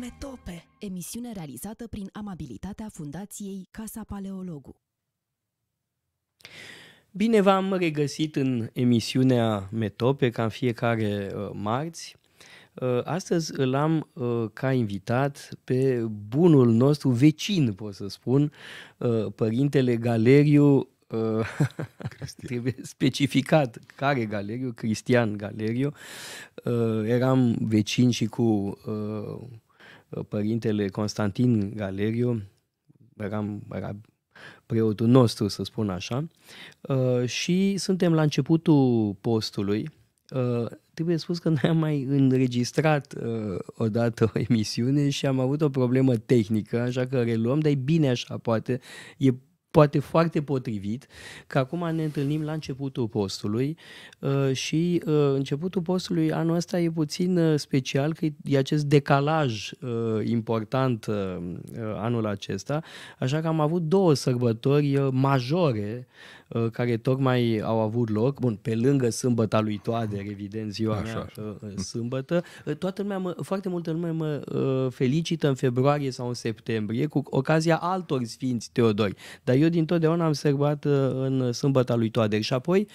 Metope! Emisiune realizată prin amabilitatea Fundației Casa Paleologu. Bine v-am regăsit în emisiunea Metope, ca în fiecare uh, marți. Uh, astăzi îl am uh, ca invitat pe bunul nostru vecin, pot să spun, părintele Galeriu trebuie specificat care Galeriu, Cristian Galeriu. Eram vecin și cu părintele Constantin Galeriu, eram, era preotul nostru, să spun așa, uh, și suntem la începutul postului. Uh, trebuie spus că noi am mai înregistrat uh, odată o emisiune și am avut o problemă tehnică, așa că reluăm, dar e bine așa, poate e poate foarte potrivit că acum ne întâlnim la începutul postului uh, și uh, începutul postului anul ăsta e puțin uh, special că e acest decalaj important anul acesta, așa că am avut două sărbători majore Uh, care tocmai au avut loc, bun, pe lângă sâmbăta lui Toader, mm. evident, ziua așa, mea, așa. Uh, mm. sâmbătă, uh, toată lumea, mă, foarte multă lume mă felicită în februarie sau în septembrie cu ocazia altor sfinți Teodori, dar eu din totdeauna am sărbat în sâmbăta lui Toader și apoi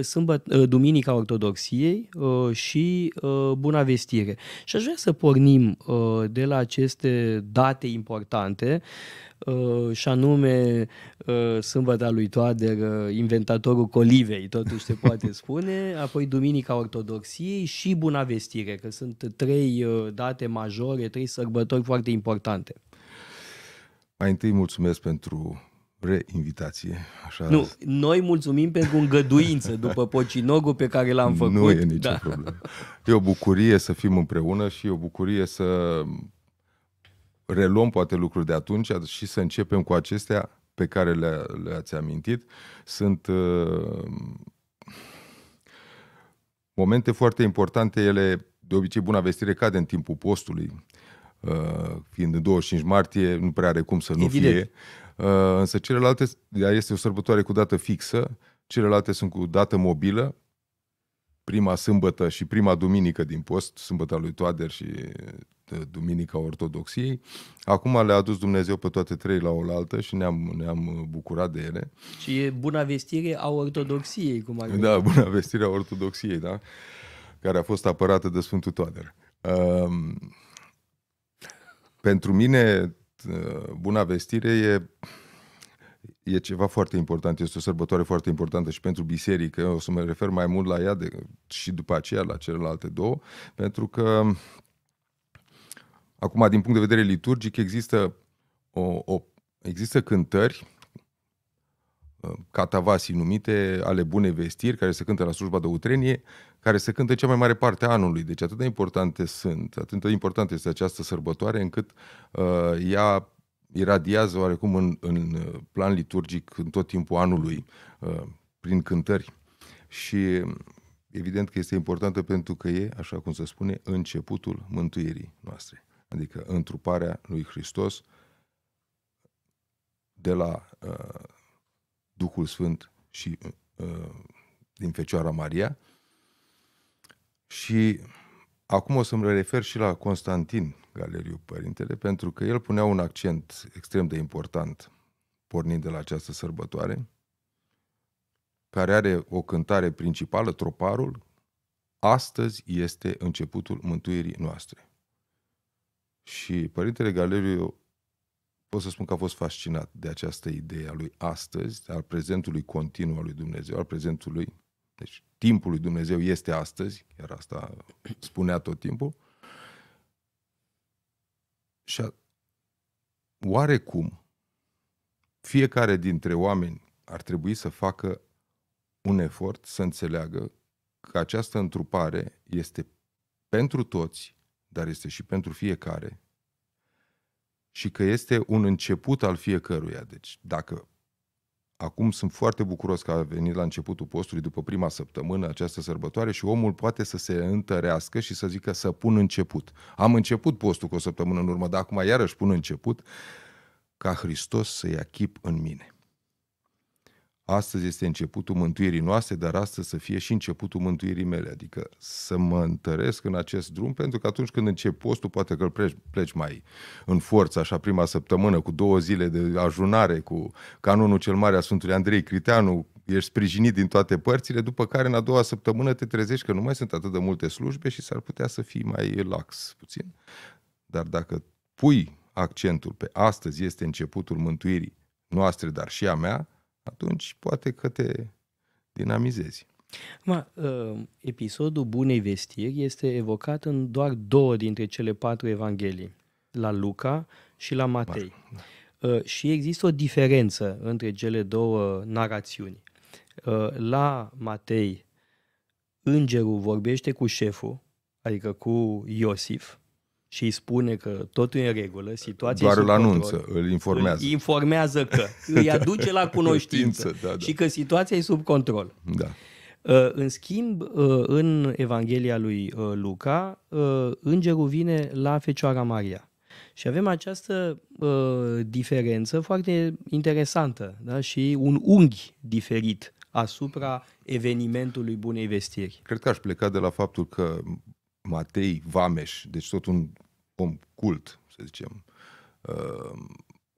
sâmbăt, Duminica Ortodoxiei și Buna Vestire. Și aș vrea să pornim de la aceste date importante, Uh, și anume uh, Sâmbăta lui Toader, uh, inventatorul colivei, totuși se poate spune, apoi Duminica Ortodoxiei și Buna Vestire, că sunt trei date majore, trei sărbători foarte importante. Mai întâi mulțumesc pentru reinvitație. Așa nu, noi mulțumim pentru îngăduință după pocinogul pe care l-am făcut. Nu e nicio da. problemă. E o bucurie să fim împreună și e o bucurie să reluăm poate lucruri de atunci și să începem cu acestea pe care le, le-ați amintit. Sunt uh, momente foarte importante, ele de obicei buna vestire cade în timpul postului, uh, fiind în 25 martie, nu prea are cum să nu Evident. fie. Uh, însă celelalte, ea este o sărbătoare cu dată fixă, celelalte sunt cu dată mobilă, prima sâmbătă și prima duminică din post, sâmbăta lui Toader și Uh, Duminica Ortodoxiei. Acum le-a adus Dumnezeu pe toate trei la oaltă și ne-am, ne-am uh, bucurat de ele. Și e buna vestire a Ortodoxiei, cum ar Da, buna vestire a Ortodoxiei, da? Care a fost apărată de Sfântul Toader. Uh, pentru mine, uh, buna vestire e e ceva foarte important, este o sărbătoare foarte importantă și pentru biserică, o să mă refer mai mult la ea de, și după aceea la celelalte două, pentru că Acum, din punct de vedere liturgic, există, o, o, există cântări uh, catavasii numite ale bune vestiri, care se cântă la slujba de utrenie, care se cântă cea mai mare parte a anului. Deci atât de importante sunt, atât de importantă este această sărbătoare, încât uh, ea iradiază oarecum în, în plan liturgic în tot timpul anului, uh, prin cântări. Și evident că este importantă pentru că e, așa cum se spune, începutul mântuirii noastre adică întruparea lui Hristos de la uh, Duhul Sfânt și uh, din Fecioara Maria. Și acum o să-mi refer și la Constantin Galeriu Părintele, pentru că el punea un accent extrem de important pornind de la această sărbătoare, care are o cântare principală, troparul, astăzi este începutul mântuirii noastre. Și Părintele Galeriu, pot să spun că a fost fascinat de această idee a lui astăzi, al prezentului continuu al lui Dumnezeu, al prezentului, deci timpul lui Dumnezeu este astăzi, iar asta spunea tot timpul, și a, oarecum fiecare dintre oameni ar trebui să facă un efort să înțeleagă că această întrupare este pentru toți dar este și pentru fiecare și că este un început al fiecăruia. Deci dacă acum sunt foarte bucuros că a venit la începutul postului după prima săptămână această sărbătoare și omul poate să se întărească și să zică să pun început. Am început postul cu o săptămână în urmă, dar acum iarăși pun început ca Hristos să ia chip în mine astăzi este începutul mântuirii noastre, dar astăzi să fie și începutul mântuirii mele, adică să mă întăresc în acest drum, pentru că atunci când încep postul, poate că îl pleci, pleci mai în forță, așa prima săptămână, cu două zile de ajunare, cu canonul cel mare a Sfântului Andrei Criteanu, ești sprijinit din toate părțile, după care în a doua săptămână te trezești că nu mai sunt atât de multe slujbe și s-ar putea să fii mai lax puțin. Dar dacă pui accentul pe astăzi este începutul mântuirii noastre, dar și a mea, atunci poate că te dinamizezi. Ma, uh, episodul Bunei Vestiri este evocat în doar două dintre cele patru evanghelii, la Luca și la Matei. Ma, da. Uh, și există o diferență între cele două narațiuni. Uh, la Matei, îngerul vorbește cu șeful, adică cu Iosif, și îi spune că totul e în regulă, situația Doar îl anunță, control, îl informează. Îl informează că, îi aduce la cunoștință da, da. și că situația e sub control. Da. Uh, în schimb, uh, în Evanghelia lui uh, Luca, îngerul vine la Fecioara Maria. Și avem această diferență foarte interesantă da? și un unghi diferit asupra evenimentului Bunei Vestiri. Cred că aș pleca de la faptul că Matei Vameș, deci tot un om cult, să zicem, uh,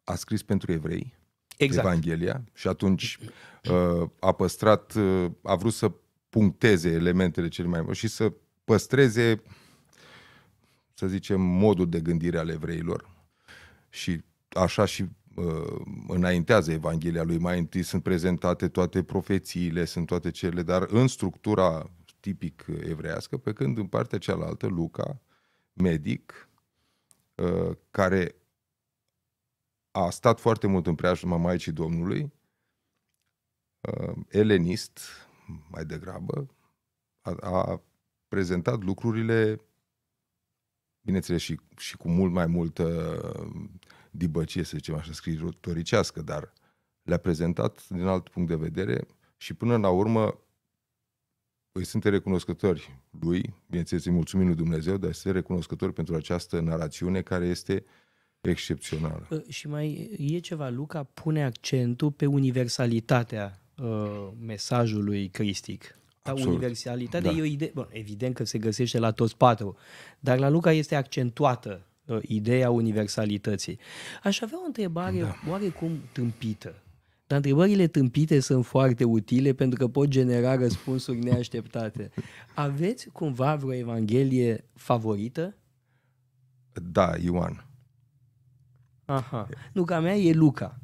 a scris pentru evrei exact. Evanghelia și atunci uh, a păstrat, uh, a vrut să puncteze elementele cele mai mari și să păstreze, să zicem, modul de gândire al evreilor. Și așa și înaintează Evanghelia lui. Mai întâi sunt prezentate toate profețiile, sunt toate cele, dar în structura tipic evrească, pe când în partea cealaltă, Luca, medic, uh, care a stat foarte mult în preajma Maicii Domnului, uh, elenist, mai degrabă, a, prezentat lucrurile, bineînțeles, și, și cu mult mai multă dibăcie, să zicem așa, scritoricească, dar le-a prezentat din alt punct de vedere și până la urmă Păi suntem recunoscători lui, bineînțeles îi mulțumim lui Dumnezeu, dar suntem recunoscători pentru această narațiune care este excepțională. Ă, și mai e ceva, Luca pune accentul pe universalitatea uh, mesajului cristic. Da, Absolut. Universalitatea da. e o idee, bun, evident că se găsește la toți patru, dar la Luca este accentuată uh, ideea universalității. Aș avea o întrebare da. oarecum tâmpită. Dar întrebările tâmpite sunt foarte utile pentru că pot genera răspunsuri neașteptate. Aveți cumva vreo evanghelie favorită? Da, Ioan. Aha. Nu, ca mea e Luca.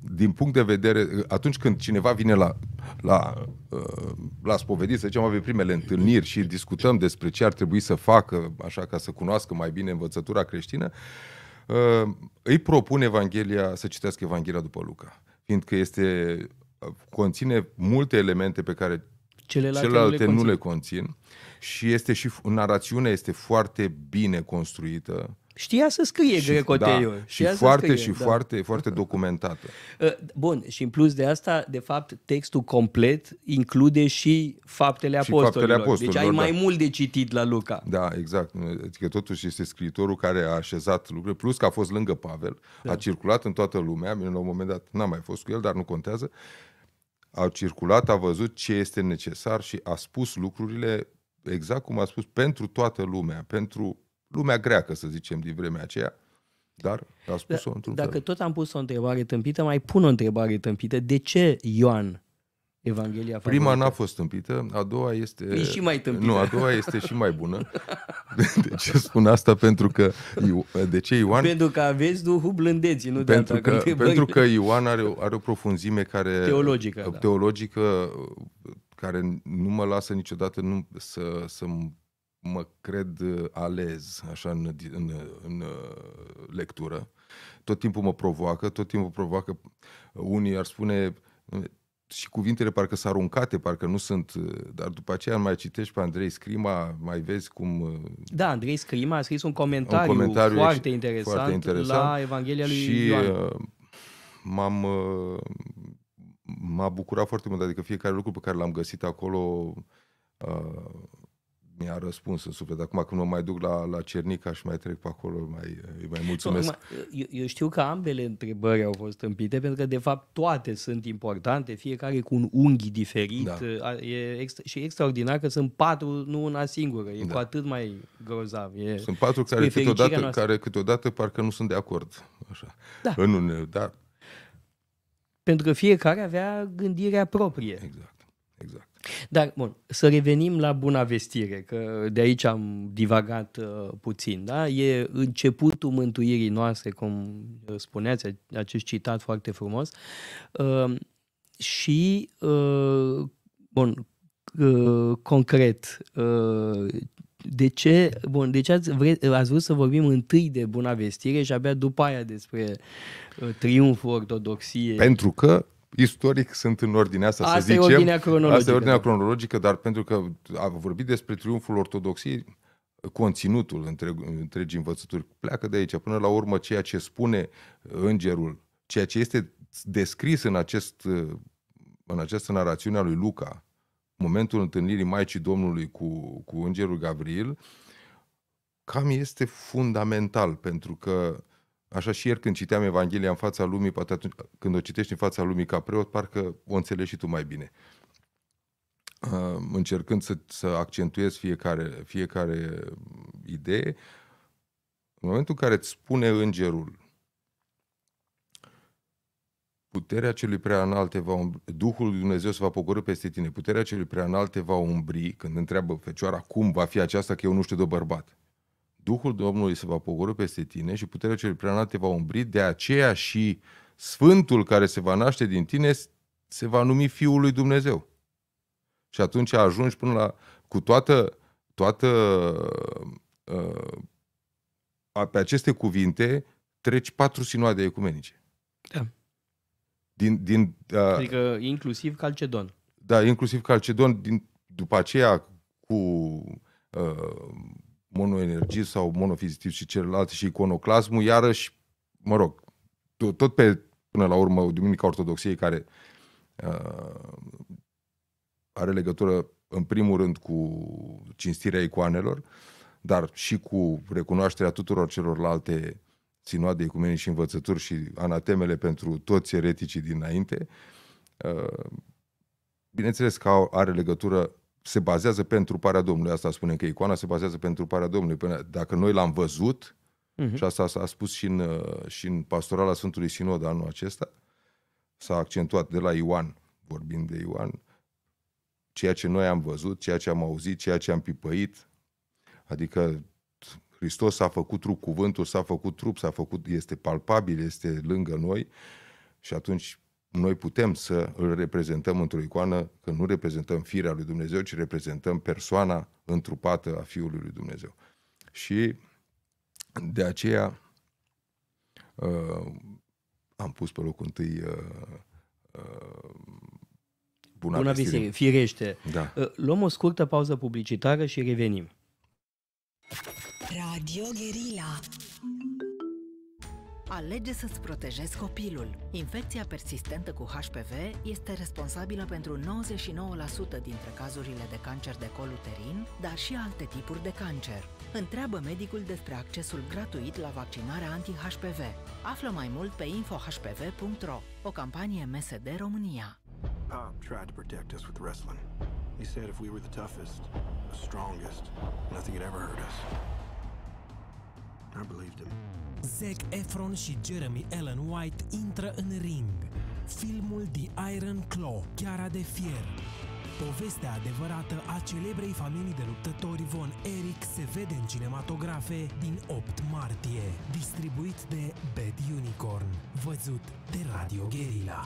Din punct de vedere, atunci când cineva vine la, la, uh, la spovedit, să zicem, avem primele întâlniri și discutăm despre ce ar trebui să facă, așa ca să cunoască mai bine învățătura creștină, uh, îi propun Evanghelia, să citească Evanghelia după Luca fiindcă este, conține multe elemente pe care celelalte, celelalte nu, le, nu conțin. le conțin și este și narațiunea este foarte bine construită Știa să scrie și, grecoteiul. Da, știa și să foarte, scrie, și da. foarte, foarte documentată. Uh, bun, și în plus de asta, de fapt, textul complet include și faptele și apostolilor. Faptele apostolilor deci ai mai da. mult de citit la Luca. Da, exact. Adică totuși este scriitorul care a așezat lucrurile, plus că a fost lângă Pavel, da. a circulat în toată lumea, în un moment dat n-am mai fost cu el, dar nu contează, a circulat, a văzut ce este necesar și a spus lucrurile exact cum a spus, pentru toată lumea, pentru lumea greacă, să zicem, din vremea aceea. Dar a spus-o da, într-un Dacă fel. tot am pus o întrebare tâmpită, mai pun o întrebare tâmpită. De ce Ioan Evanghelia favorită? Prima n-a fost tâmpită, a doua este... E și mai tâmpită. Nu, a doua este și mai bună. De ce spun asta? Pentru că... De ce Ioan... Pentru că aveți Duhul blândeții, nu pentru de că, Pentru că Ioan are, are o profunzime care... Teologică, da. care nu mă lasă niciodată nu, să, să mă cred uh, alez așa în, în, în uh, lectură. Tot timpul mă provoacă, tot timpul provoacă. Unii ar spune și cuvintele parcă s-au aruncate, parcă nu sunt, uh, dar după aceea mai citești pe Andrei Scrima, mai vezi cum... Da, Andrei Scrima a scris un comentariu, un comentariu foarte, interesant foarte interesant la Evanghelia lui și Ioan. m-am m-a bucurat foarte mult, adică fiecare lucru pe care l-am găsit acolo uh, mi-a răspuns în suflet. Acum când mă mai duc la, la Cernica și mai trec pe acolo, mai, îi mai mulțumesc. eu, eu știu că ambele întrebări au fost împite, pentru că de fapt toate sunt importante, fiecare cu un unghi diferit. Da. E extra, și extraordinar că sunt patru, nu una singură, e da. cu atât mai grozav. E, sunt patru care câteodată, care câteodată parcă nu sunt de acord. Așa. Da. În unele, da. Pentru că fiecare avea gândirea proprie. Exact, exact. Dar, bun, să revenim la buna vestire, că de aici am divagat uh, puțin, da? E începutul mântuirii noastre, cum uh, spuneați, acest citat foarte frumos. Uh, și, uh, bun, uh, concret, uh, de ce, bun, de ce ați, vre, ați vrut să vorbim întâi de buna vestire și abia după aia despre uh, triumful ortodoxiei? Pentru că istoric sunt în ordinea asta, asta să zicem. Asta e ordinea cronologică. Asta e ordinea cronologică, dar pentru că a vorbit despre triumful ortodoxiei, conținutul întreg, întregii învățături pleacă de aici. Până la urmă, ceea ce spune îngerul, ceea ce este descris în, acest, în această narațiune a lui Luca, momentul întâlnirii Maicii Domnului cu, cu îngerul Gabriel, cam este fundamental, pentru că Așa și ieri când citeam Evanghelia în fața lumii, poate atunci, când o citești în fața lumii ca preot, parcă o înțelegi și tu mai bine. Uh, încercând să, să accentuez fiecare, fiecare idee, în momentul în care îți spune îngerul puterea celui prea înalt va umbri, Duhul lui Dumnezeu se va pogorâ peste tine, puterea celui prea înalt te va umbri, când întreabă fecioara cum va fi aceasta, că eu nu știu de bărbat. Duhul Domnului se va pogorâ peste tine și puterea celui preanat te va umbri, de aceea și Sfântul care se va naște din tine se va numi Fiul lui Dumnezeu. Și atunci ajungi până la, cu toată, toată uh, pe aceste cuvinte, treci patru sinoade ecumenice. Da. Din, din, uh, adică inclusiv Calcedon. Da, inclusiv Calcedon, din, după aceea cu uh, monoenergie sau monofizitiv și celălalt și iconoclasmul, iarăși, mă rog, tot pe, până la urmă, Duminica Ortodoxiei care uh, are legătură, în primul rând, cu cinstirea icoanelor, dar și cu recunoașterea tuturor celorlalte ținoade ecumenii și învățături și anatemele pentru toți ereticii dinainte, uh, bineînțeles că are legătură se bazează pe întruparea Domnului. Asta spune că icoana se bazează pe întruparea Domnului. Dacă noi l-am văzut, uh-huh. și asta s-a spus și în, uh, și în pastorala Sfântului Sinod anul acesta, s-a accentuat de la Ioan, vorbind de Ioan, ceea ce noi am văzut, ceea ce am auzit, ceea ce am pipăit, adică Hristos s-a făcut trup, cuvântul s-a făcut trup, s-a făcut, este palpabil, este lângă noi și atunci noi putem să îl reprezentăm într-o icoană, că nu reprezentăm firea lui Dumnezeu, ci reprezentăm persoana întrupată a Fiului lui Dumnezeu. Și de aceea uh, am pus pe loc întâi uh, uh, bună, Buna Vestire. Vestire, firește. Da. Uh, luăm o scurtă pauză publicitară și revenim. Radio Guerilla Alege să-ți protejezi copilul. Infecția persistentă cu HPV este responsabilă pentru 99% dintre cazurile de cancer de col uterin, dar și alte tipuri de cancer. Întreabă medicul despre accesul gratuit la vaccinarea anti-HPV. Află mai mult pe infohpv.ro, o campanie MSD România. Pop tried to protect us with wrestling. He said if we were the toughest, the strongest, nothing had ever hurt us. I believed him. Zac Efron și Jeremy Allen White intră în ring. Filmul The Iron Claw, Chiara de Fier. Povestea adevărată a celebrei familii de luptători Von Eric se vede în cinematografe din 8 martie, distribuit de Bad Unicorn, văzut de Radio Guerilla.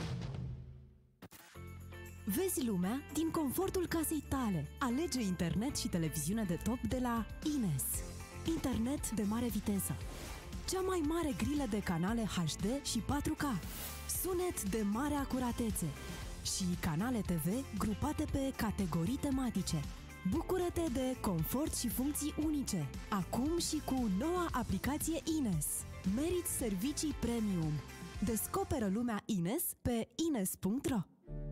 Vezi lumea din confortul casei tale. Alege internet și televiziune de top de la Ines internet de mare viteză, cea mai mare grilă de canale HD și 4K, sunet de mare acuratețe și canale TV grupate pe categorii tematice. Bucură-te de confort și funcții unice, acum și cu noua aplicație Ines. Meriți servicii premium. Descoperă lumea Ines pe ines.ro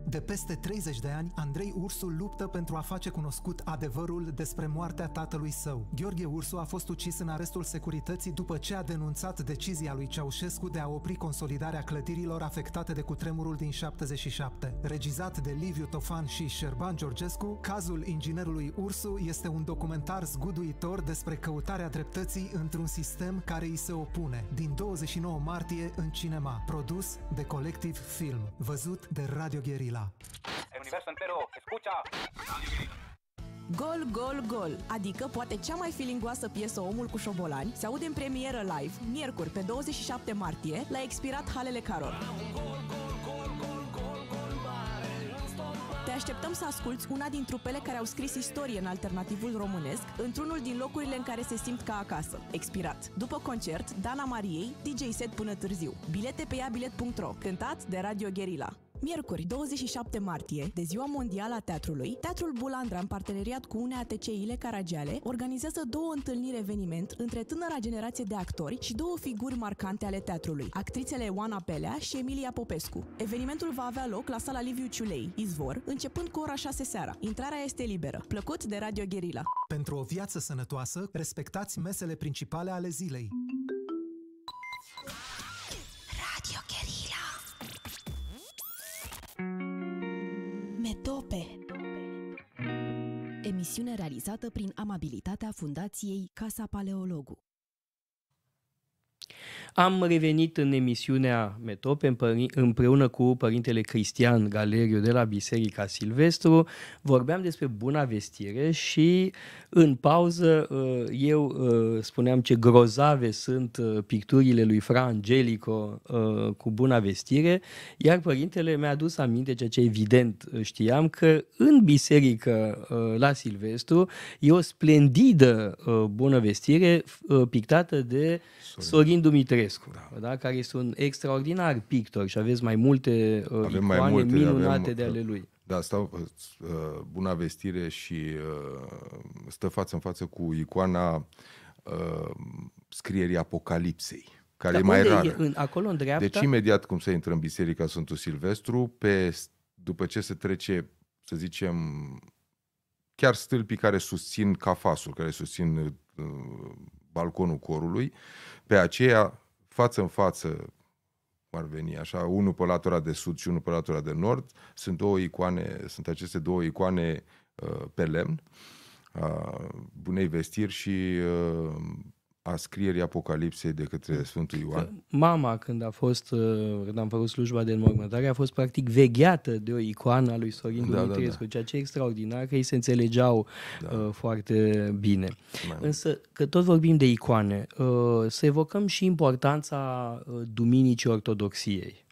de peste 30 de ani, Andrei Ursu luptă pentru a face cunoscut adevărul despre moartea tatălui său. Gheorghe Ursu a fost ucis în arestul securității după ce a denunțat decizia lui Ceaușescu de a opri consolidarea clădirilor afectate de cutremurul din 77. Regizat de Liviu Tofan și Șerban Georgescu, cazul inginerului Ursu este un documentar zguduitor despre căutarea dreptății într-un sistem care îi se opune. Din 29 martie în cinema, produs de Colectiv Film, văzut de Radio gherila. El entero, escucha! Gol, gol, gol, adică poate cea mai filingoasă piesă Omul cu șobolani, se aude în premieră live, miercuri, pe 27 martie, la expirat Halele Carol. Te așteptăm să asculți una din trupele care au scris istorie în alternativul românesc, într-unul din locurile în care se simt ca acasă, expirat. După concert, Dana Mariei, DJ set până târziu. Bilete pe iabilet.ro, cântat de Radio Guerilla. Miercuri, 27 martie, de Ziua Mondială a Teatrului, Teatrul Bulandra, în parteneriat cu UNE ATC Ile Caragiale, organizează două întâlniri eveniment între tânăra generație de actori și două figuri marcante ale teatrului, actrițele Oana Pelea și Emilia Popescu. Evenimentul va avea loc la sala Liviu Ciulei, Izvor, începând cu ora 6 seara. Intrarea este liberă. Plăcut de Radio Guerilla. Pentru o viață sănătoasă, respectați mesele principale ale zilei. Metope Emisiune realizată prin amabilitatea Fundației Casa Paleologu am revenit în emisiunea Metope împreună cu părintele Cristian Galeriu de la Biserica Silvestru. Vorbeam despre buna vestire și în pauză uh, eu uh, spuneam ce grozave sunt uh, picturile lui Fra Angelico cu buna vestire, iar părintele mi-a adus aminte ceea ce evident știam că în biserică la Silvestru e o splendidă bună vestire pictată de Sorin Florin Dumitrescu, da. Da, care este un extraordinar pictor și aveți mai multe uh, avem mai multe, minunate avem, de da. ale lui. Da, stau, uh, buna vestire și uh, stă față în față cu icoana uh, scrierii Apocalipsei care e mai rară. E, în, acolo, în dreapta? Deci imediat cum se intră în biserica Sfântul Silvestru, pe, după ce se trece, să zicem, chiar stâlpii care susțin cafasul, care susțin uh, balconul corului, pe aceea, față în față, ar veni așa, unul pe latura de sud și unul pe latura de nord, sunt două icoane, sunt aceste două icoane uh, pe lemn, uh, bunei vestiri și uh, a scrierii Apocalipsei de către Sfântul Ioan? Mama, când a fost, uh, când am făcut slujba de înmormântare, a fost practic vegheată de o icoană a lui Sorin da, da Dumitrescu, da, da. ceea ce e extraordinar, că ei se înțelegeau da. uh, foarte bine. Mai Însă, că tot vorbim de icoane, uh, să evocăm și importanța uh, Duminicii Ortodoxiei.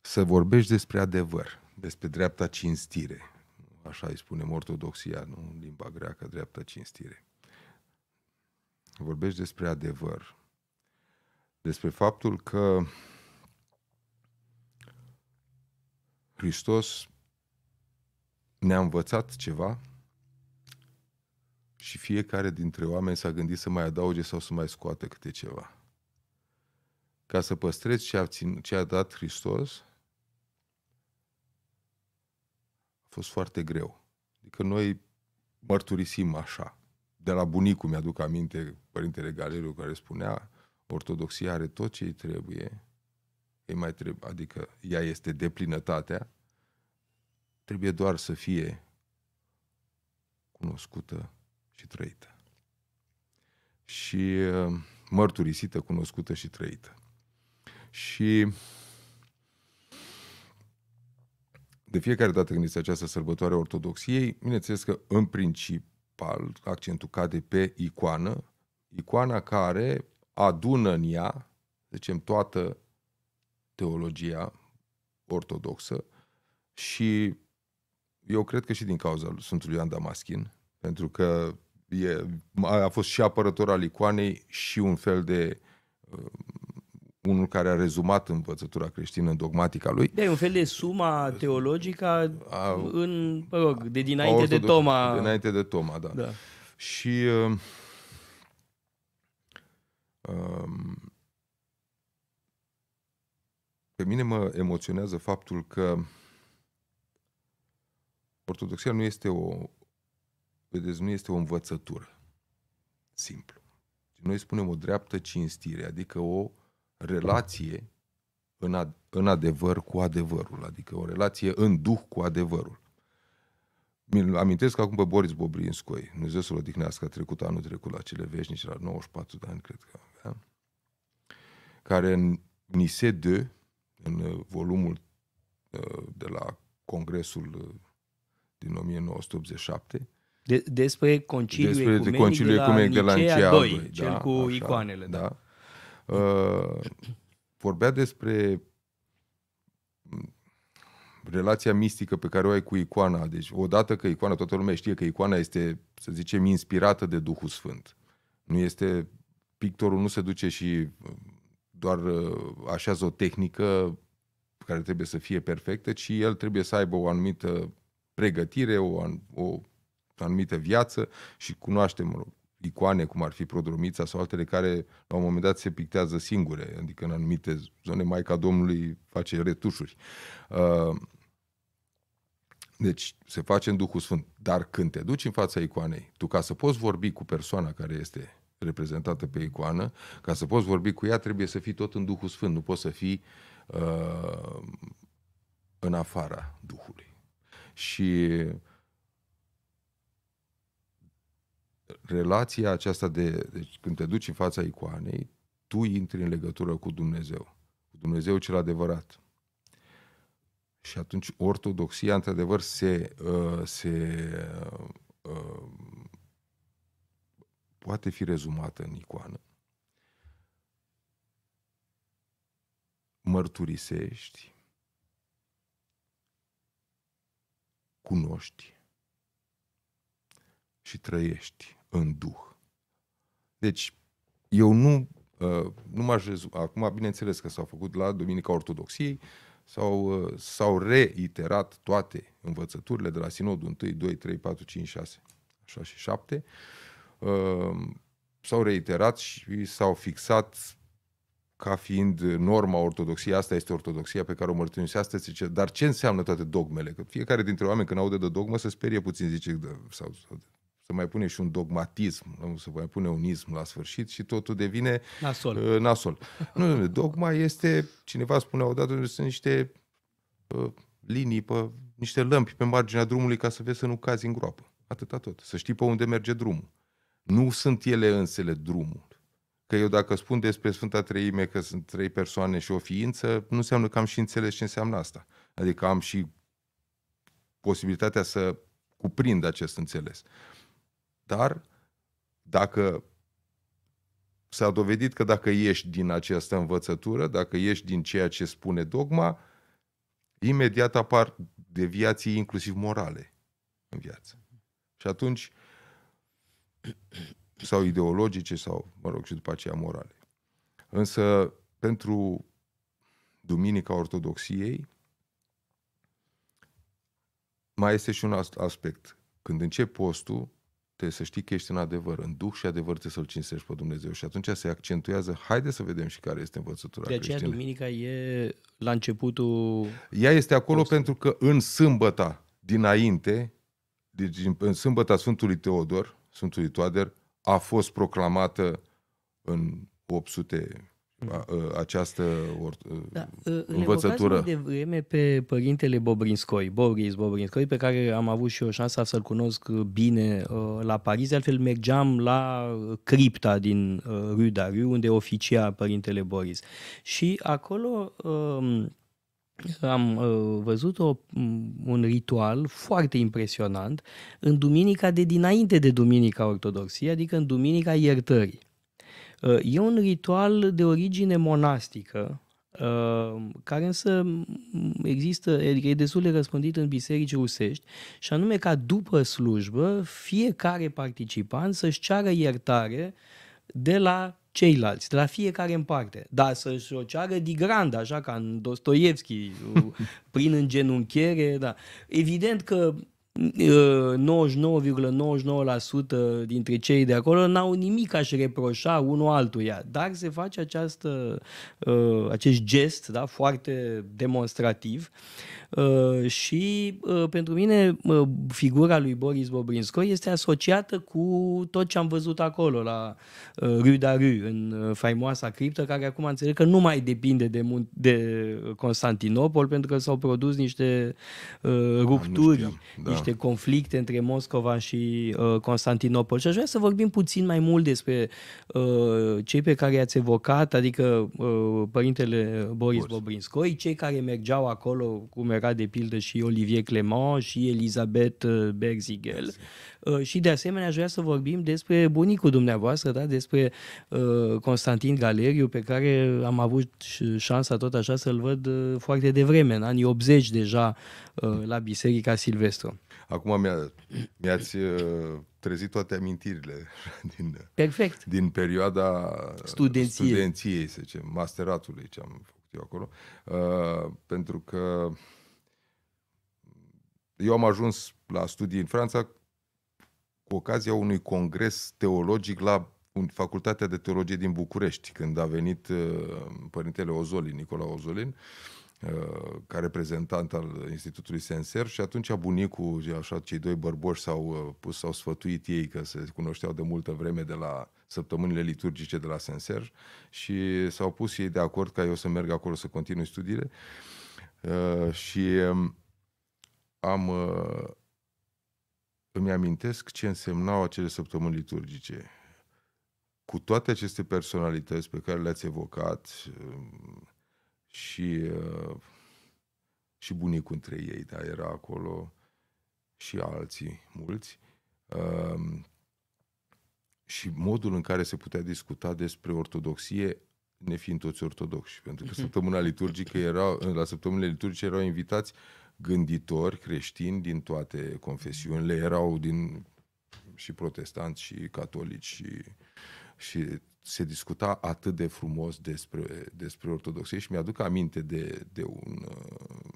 Să vorbești despre adevăr despre dreapta cinstire. Așa îi spunem ortodoxia, nu în limba greacă, dreapta cinstire. Vorbești despre adevăr, despre faptul că Hristos ne-a învățat ceva și fiecare dintre oameni s-a gândit să mai adauge sau să mai scoată câte ceva. Ca să păstrezi ce a, țin, ce a dat Hristos, fost foarte greu. Adică noi mărturisim așa. De la bunicul mi-aduc aminte părintele Galeriu care spunea ortodoxia are tot ce îi trebuie, ei mai trebuie, adică ea este deplinătatea, trebuie doar să fie cunoscută și trăită. Și uh, mărturisită, cunoscută și trăită. Și de fiecare dată când este această sărbătoare a Ortodoxiei, bineînțeles că în principal accentul cade pe icoană, icoana care adună în ea, zicem, toată teologia ortodoxă și eu cred că și din cauza Sfântului Ioan Damaschin, pentru că e, a fost și apărător al icoanei și un fel de unul care a rezumat învățătura creștină în dogmatica lui. Da, e un fel de suma teologică a, în, mă rog, de dinainte de Toma. De dinainte de Toma, da. da. Și uh, uh, pe mine mă emoționează faptul că ortodoxia nu este o, vedeți, nu este o învățătură. Simplu. Noi spunem o dreaptă cinstire, adică o relație în, ad- în adevăr cu adevărul, adică o relație în duh cu adevărul. Mi-l amintesc acum pe Boris Bobrinscoi, Dumnezeu să-l odihnească, a trecut anul trecut la cele veșnici, la 94 de ani, cred că avea, care în Nise 2, în uh, volumul uh, de la Congresul uh, din 1987, de, despre conciliul ecumenic, de, la ecumenic de la Nicea 2, 2 cel da, cu așa, icoanele. Da. da Uh, vorbea despre mm, relația mistică pe care o ai cu icoana. Deci, odată că icoana, toată lumea știe că icoana este, să zicem, inspirată de Duhul Sfânt. Nu este, pictorul nu se duce și mm, doar uh, așează o tehnică care trebuie să fie perfectă, ci el trebuie să aibă o anumită pregătire, o, o anumită viață și cunoaște, mă rog, icoane, cum ar fi prodromița sau altele, care la un moment dat se pictează singure, adică în anumite zone Maica Domnului face retușuri. Uh, deci se face în Duhul Sfânt, dar când te duci în fața icoanei, tu ca să poți vorbi cu persoana care este reprezentată pe icoană, ca să poți vorbi cu ea trebuie să fii tot în Duhul Sfânt, nu poți să fii uh, în afara Duhului. Și relația aceasta de, deci când te duci în fața icoanei, tu intri în legătură cu Dumnezeu, cu Dumnezeu cel adevărat. Și atunci ortodoxia, într-adevăr, se, uh, se uh, uh, poate fi rezumată în icoană. Mărturisești, cunoști și trăiești în Duh. Deci, eu nu, uh, nu m-aș rezuma. Acum, bineînțeles că s-au făcut la Duminica Ortodoxiei, s-au, uh, s-au reiterat toate învățăturile de la Sinodul 1, 2, 3, 4, 5, 6, 6 și 7. Uh, s-au reiterat și s-au fixat ca fiind norma ortodoxiei, asta este ortodoxia pe care o mărturisește astăzi, zice, dar ce înseamnă toate dogmele? Că fiecare dintre oameni când aude de dogmă se sperie puțin, zice, sau, sau să mai pune și un dogmatism, să mai pune un ism la sfârșit și totul devine nasol. Uh, nasol. nu, nu, dogma este, cineva spunea odată, sunt niște uh, linii, pe, niște lămpi pe marginea drumului ca să vezi să nu cazi în groapă. Atâta tot. Să știi pe unde merge drumul. Nu sunt ele însele drumul. Că eu dacă spun despre Sfânta Treime că sunt trei persoane și o ființă, nu înseamnă că am și înțeles ce înseamnă asta. Adică am și posibilitatea să cuprind acest înțeles. Uh, dar dacă s-a dovedit că dacă ieși din această învățătură, dacă ieși din ceea ce spune dogma, imediat apar deviații inclusiv morale în viață. Și atunci, sau ideologice, sau, mă rog, și după aceea morale. Însă, pentru Duminica Ortodoxiei, mai este și un aspect. Când începi postul, trebuie să știi că ești în adevăr, în duh și adevăr trebuie să-L cinstești pe Dumnezeu și atunci se accentuează, haide să vedem și care este învățătura De aceea creștină. duminica e la începutul... Ea este acolo Post. pentru că în sâmbăta dinainte, deci în sâmbăta Sfântului Teodor, Sfântului Toader, a fost proclamată în 800 această or, da, învățătură. de vreme pe părintele Bobrinskoi, Boris Bobrinskoi, pe care am avut și eu șansa să-l cunosc bine la Paris, altfel mergeam la cripta din Rue Dariu, unde oficia părintele Boris. Și acolo am văzut o, un ritual foarte impresionant în duminica de dinainte de Duminica Ortodoxiei, adică în Duminica Iertării. Uh, e un ritual de origine monastică, uh, care însă există, adică e destul de răspândit în biserici rusești, și anume ca după slujbă fiecare participant să-și ceară iertare de la ceilalți, de la fiecare în parte, dar să-și o ceară de grand, așa ca în Dostoevski, prin îngenunchiere, da. Evident că 99,99% uh, dintre cei de acolo n-au nimic aș reproșa unul altuia, dar se face această, uh, acest gest da, foarte demonstrativ uh, și pentru mine figura lui Boris Bobrinsco este asociată cu tot ce am văzut acolo la Rue Daru, în faimoasa criptă, care acum înțeleg că nu mai depinde de, de Constantinopol, pentru că s-au produs niște da, rupturi, da, niște niște conflicte între Moscova și uh, Constantinopol. Și aș vrea să vorbim puțin mai mult despre uh, cei pe care i-ați evocat, adică uh, părintele Boris Burs. Bobrinskoi, cei care mergeau acolo, cum era de pildă și Olivier Clement și Elizabeth uh, Berzigel. Uh, și de asemenea aș vrea să vorbim despre bunicul dumneavoastră, da? despre uh, Constantin Galeriu, pe care am avut șansa tot așa să-l văd uh, foarte devreme, în anii 80 deja, uh, la Biserica Silvestru. Acum mi-a, mi-ați uh, trezit toate amintirile din, Perfect. din perioada studenției, studenției să zicem, masteratului ce am făcut eu acolo, uh, pentru că eu am ajuns la studii în Franța cu ocazia unui congres teologic la Facultatea de Teologie din București, când a venit uh, părintele Ozolin, Nicola Ozolin, uh, Uh, ca reprezentant al Institutului Senser și atunci bunicul, așa, cei doi bărboși s-au uh, pus, s-au sfătuit ei că se cunoșteau de multă vreme de la săptămânile liturgice de la Senser și s-au pus ei de acord ca eu să merg acolo să continui studiile uh, și um, am îmi amintesc ce însemnau acele săptămâni liturgice. Cu toate aceste personalități pe care le-ați evocat, um, și, uh, și bunicul între ei, da, era acolo și alții, mulți. Um, și modul în care se putea discuta despre ortodoxie ne fiind toți ortodoxi, pentru că mhm. săptămâna liturgică era, la săptămânile liturgice erau invitați gânditori creștini din toate confesiunile, erau din și protestanți și catolici și, și se discuta atât de frumos despre, despre ortodoxie și mi-aduc aminte de, de un uh,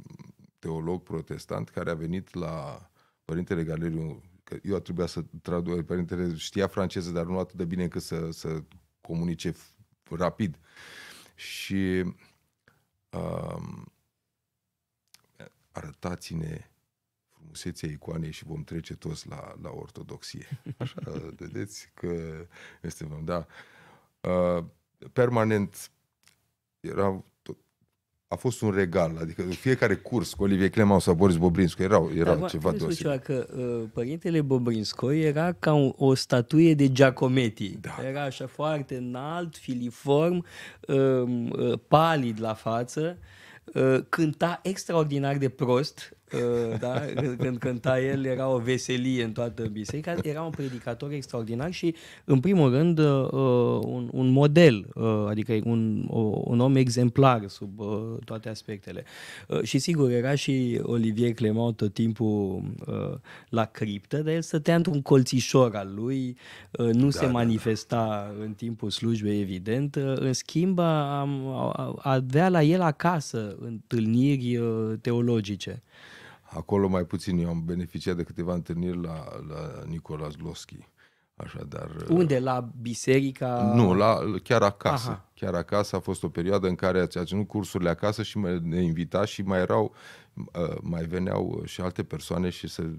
teolog protestant care a venit la Părintele Galeriu, că eu a trebuit să traduc, Părintele știa franceză, dar nu atât de bine încât să, să comunice rapid. Și um, arătați-ne frumusețea icoanei și vom trece toți la, la ortodoxie. Așa, vedeți că este, da, Uh, permanent era a fost un regal, adică fiecare curs cu Olivier Clemau sau Boris Bobrinscu erau, erau Dar, ceva deosebit. Ceva că uh, părintele Bobrinscu era ca un, o statuie de Giacometti. Da. Era așa foarte înalt, filiform, um, uh, palid la față, uh, cânta extraordinar de prost, da? când cânta el, era o veselie în toată biserica, era un predicator extraordinar și, în primul rând, uh, uh, un, un model, uh, adică un, un om exemplar sub toate aspectele. Și, sigur, era și Olivier Clement tot timpul la criptă, dar el stătea într-un colțișor al lui, nu da, se da, da. manifesta da. în timpul slujbei, evident. În schimb, am, avea la el acasă întâlniri teologice Acolo mai puțin eu am beneficiat de câteva întâlniri la, la Nicolas așa dar uh, Unde? La biserica? Nu, la, chiar acasă. Aha. Chiar acasă a fost o perioadă în care ați ținut cursurile acasă și ne invita și mai erau, uh, mai veneau și alte persoane și se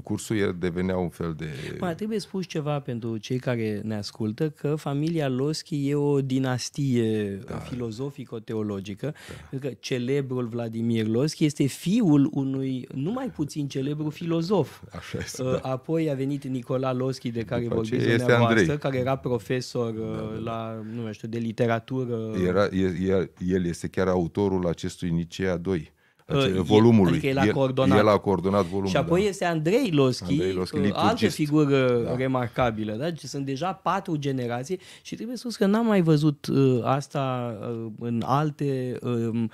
cursul devenea un fel de... Mai trebuie spus ceva pentru cei care ne ascultă, că familia Loschi e o dinastie da. Uh, filozofico-teologică, da. pentru că celebrul Vladimir Loschi este fiul unui, nu mai puțin celebru filozof. Așa este, uh, da. Apoi a venit Nicola Loschi, de care După Andrei. Voastră, care era profesor da, uh, da, da. la, nu știu, de literatură. Era, el, el este chiar autorul acestui Nicea 2. Deci, volumului. Adică el a coordonat. El a coordonat volumul. Și apoi da. este Andrei Loschi, Andrei Loschi uh, altă figură da. remarcabilă. Da? Deci sunt deja patru generații și trebuie spus că n-am mai văzut uh, asta uh, în alte um,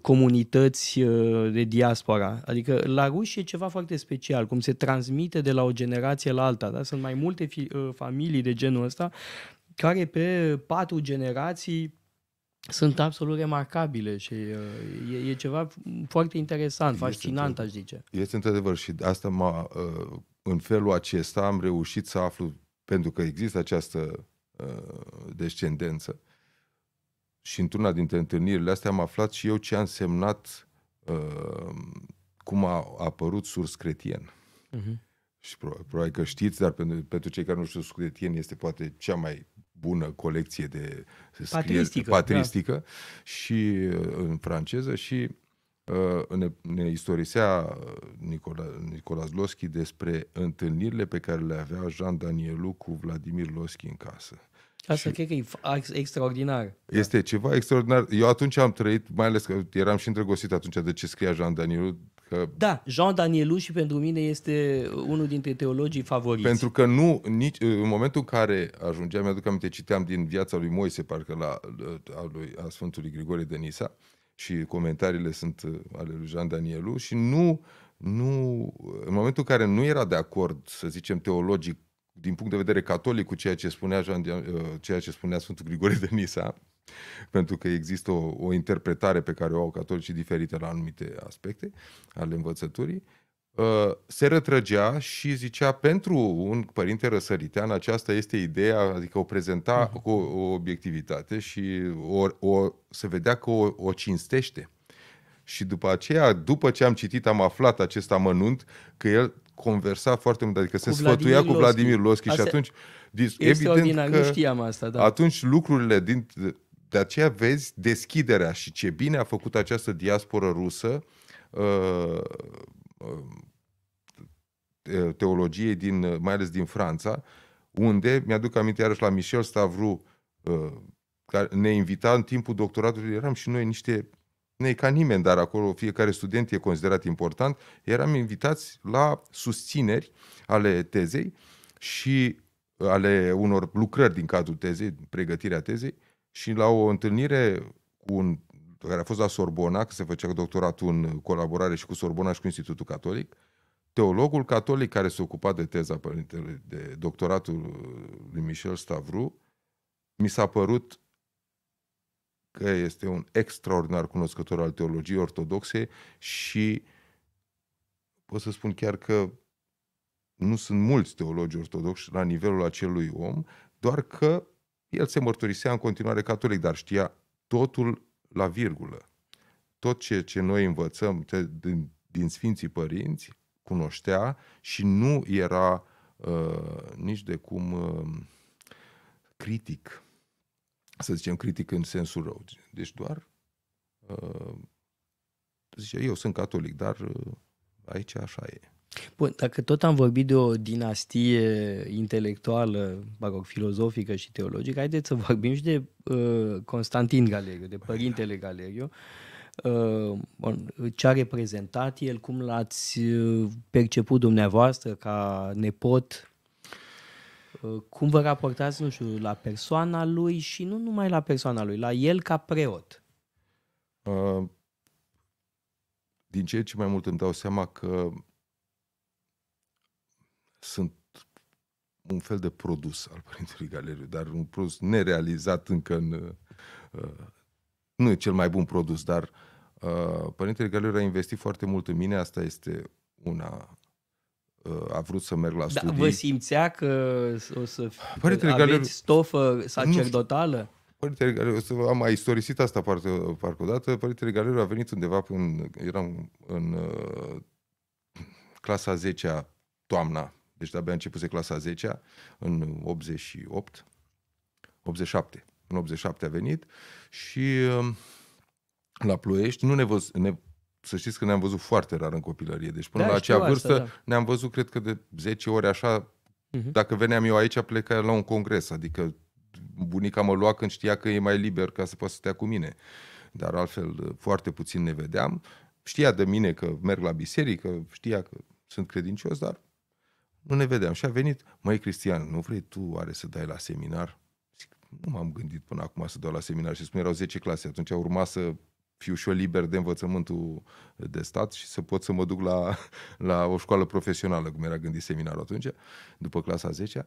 comunități de diaspora. Adică la ruși e ceva foarte special, cum se transmite de la o generație la alta. Da? Sunt mai multe familii de genul ăsta care pe patru generații sunt absolut remarcabile și uh, e, e ceva foarte interesant, este fascinant, aș zice. Este într-adevăr și asta m-a, uh, în felul acesta am reușit să aflu, pentru că există această uh, descendență, și într-una dintre întâlnirile astea am aflat și eu ce a însemnat uh, cum a apărut surs cretien. Uh-huh. Mhm. Și probabil, probabil că știți, dar pentru, pentru cei care nu știu, surs cretien este poate cea mai bună colecție de patristică, patristică da. și uh, în franceză și uh, ne, ne istorisea uh, Nicola, Nicolas Loschi despre întâlnirile pe care le avea Jean Danielu cu Vladimir Loschi în casă. Asta și cred că e extraordinar. Da. Este da. ceva extraordinar. Eu atunci am trăit, mai ales că eram și îndrăgostit atunci de ce scria Jean Danielu, Că... Da, Jean Danieluși pentru mine este unul dintre teologii favoriți. Pentru că nu, nici, în momentul în care ajungeam, mi-aduc aminte, citeam din viața lui Moise, parcă la, a, lui, a Sfântului Grigore de Nisa, și comentariile sunt uh, ale lui Jean Danielu, și nu, nu, în momentul în care nu era de acord, să zicem, teologic, din punct de vedere catolic cu ceea ce spunea, Jean, uh, ceea ce spunea Sfântul Grigore de Nisa, pentru că există o, o interpretare pe care o au catolicii diferite la anumite aspecte ale învățăturii, uh, se rătrăgea și zicea pentru un părinte răsăritean aceasta este ideea, adică o prezenta uh-huh. cu o obiectivitate și o, o, se vedea că o, o cinstește. Și după aceea, după ce am citit, am aflat acest amănunt că el conversa foarte mult, adică cu se Vladimir sfătuia Loschi. cu Vladimir Loschi Asta și atunci... Este evident că, că nu știam asta, da. Atunci lucrurile din de aceea vezi deschiderea și ce bine a făcut această diasporă rusă uh, uh, uh, teologiei, din, mai ales din Franța, unde, mi-aduc aminte iarăși la Michel Stavru, care ne invita în timpul doctoratului, eram și noi niște ne ca nimeni, dar acolo fiecare student e considerat important, eram invitați la susțineri ale tezei și ale unor lucrări din cadrul tezei, pregătirea tezei și la o întâlnire cu un, care a fost la Sorbona, că se făcea doctoratul în colaborare și cu Sorbona și cu Institutul Catolic, teologul catolic care se ocupa de teza părintele, de doctoratul lui Michel Stavru, mi s-a părut că este un extraordinar cunoscător al teologiei ortodoxe și pot să spun chiar că nu sunt mulți teologi ortodoxi la nivelul acelui om, doar că el se mărturisea în continuare catolic, dar știa totul la virgulă. Tot ce ce noi învățăm din, din Sfinții Părinți, cunoștea și nu era uh, nici de cum uh, critic, să zicem critic în sensul rău. Deci doar uh, zice, eu sunt catolic, dar uh, aici așa e. Bun, dacă tot am vorbit de o dinastie intelectuală, mă rog, filozofică și teologică, haideți să vorbim și de uh, Constantin Galeriu, de părintele Galeriu. Uh, bun, ce a reprezentat el, cum l-ați uh, perceput dumneavoastră ca nepot, uh, cum vă raportați, nu știu, la persoana lui și nu numai la persoana lui, la el ca preot? Uh, din ce ce mai mult îmi dau seama că sunt un fel de produs al Părintelui Galeriu, dar un produs nerealizat încă în... Uh, nu e cel mai bun produs, dar uh, Părintele Galeriu a investit foarte mult în mine, asta este una uh, a vrut să merg la da, Vă simțea că o să Părintele aveți Galeriu... stofă sacerdotală? Nu, Părintele Galeriu, am mai istorisit asta parcă, parcă odată, Părintele Galeriu a venit undeva, până... eram în uh, clasa 10-a toamna, deci de-abia începuse clasa 10-a, în 88, 87. În 87 a venit și um, la Ploiești, nu ne, văz, ne să știți că ne-am văzut foarte rar în copilărie. Deci până da, la acea vârstă asta, da. ne-am văzut, cred că de 10 ori așa, uh-huh. dacă veneam eu aici, pleca la un congres, adică bunica mă lua când știa că e mai liber ca să poată să stea cu mine. Dar altfel foarte puțin ne vedeam. Știa de mine că merg la biserică, știa că sunt credincios, dar nu ne vedeam. Și a venit, măi Cristian, nu vrei tu are să dai la seminar? Zic, nu m-am gândit până acum să dau la seminar. Și spun, erau 10 clase, atunci urma să fiu și eu liber de învățământul de stat și să pot să mă duc la, la o școală profesională, cum era gândit seminarul atunci, după clasa 10 -a.